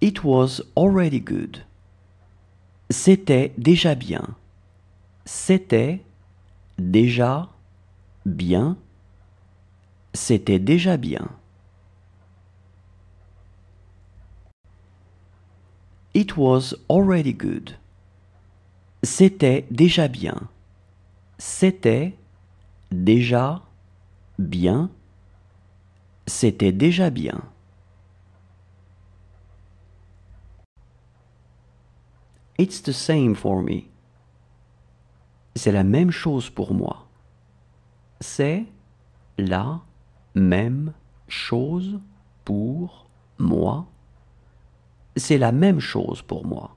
It was already good. C'était déjà bien. C'était déjà bien. C'était déjà bien. It was already good. C'était déjà bien. C'était déjà bien. C'était déjà bien. It's the same for me. C'est la même chose pour moi. C'est la même chose pour moi. C'est la même chose pour moi.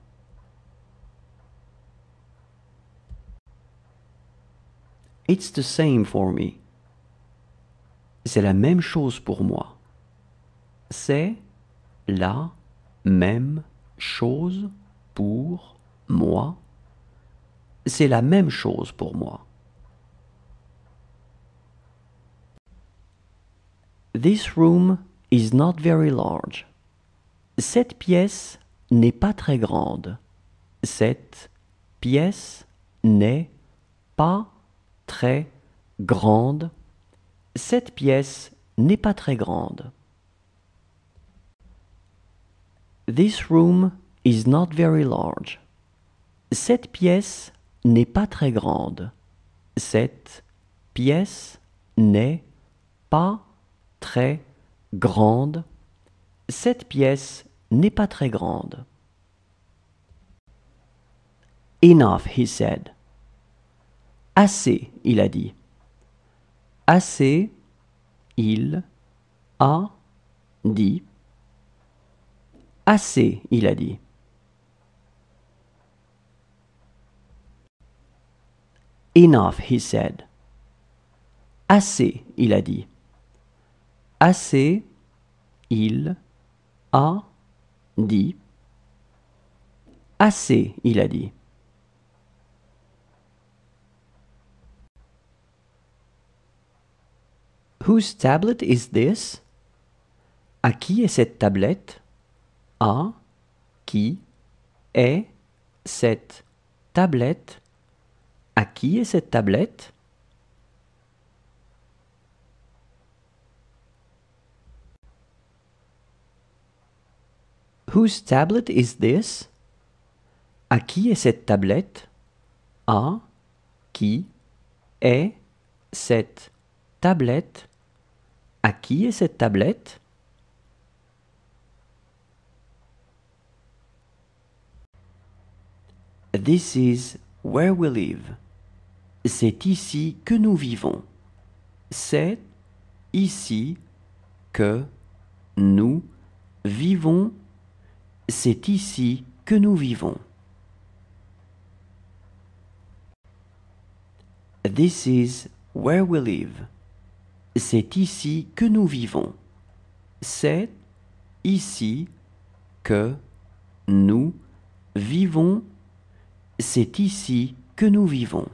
It's the same for me. C'est la même chose pour moi. C'est la même chose pour moi, c'est la même chose pour moi. This room is not very large. Cette pièce n'est pas très grande. Cette pièce n'est pas très grande. Cette pièce n'est pas très grande. This room is not very large. Cette pièce n'est pas très grande. Cette pièce n'est pas très grande. Cette pièce n'est pas très grande. Enough, he said. Assez, il a dit. Assez, il a dit. Assez, il a dit. Enough, he said. Assez, il a dit. Assez, il a dit. Assez, il a dit. Whose tablet is this? À qui est cette tablette? À qui est cette tablette? À qui est cette tablette Whose tablet is this? À qui est cette tablette? À qui est cette tablette? À qui est cette tablette? This is where we live. C'est ici que nous vivons. C'est ici que nous vivons. C'est ici que nous vivons. This is where we live. C'est ici que nous vivons. C'est ici que nous vivons. C'est ici que nous vivons.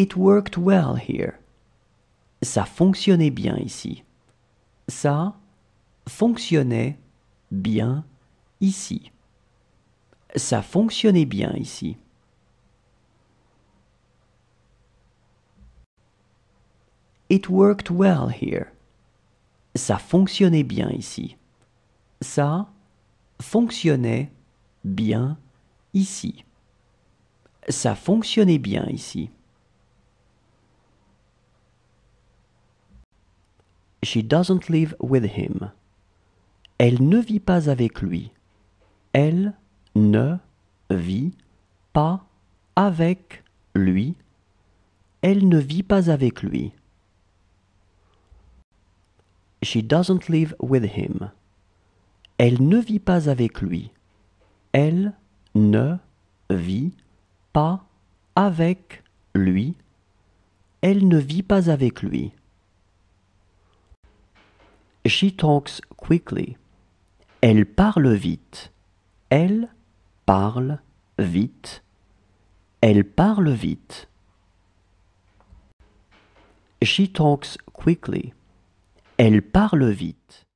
It worked well here. Ça fonctionnait bien ici. Ça fonctionnait bien ici. Ça fonctionnait bien ici. It worked well here. Ça fonctionnait bien ici. Ça fonctionnait bien ici. Ça fonctionnait bien ici. She doesn't live with him. Elle ne vit pas avec lui. Elle ne vit pas avec lui. Elle ne vit pas avec lui. She doesn't live with him. Elle ne vit pas avec lui. Elle ne vit pas avec lui. Elle ne vit pas avec lui. She talks quickly. Elle parle vite. Elle parle vite. Elle parle vite. She talks quickly. Elle parle vite.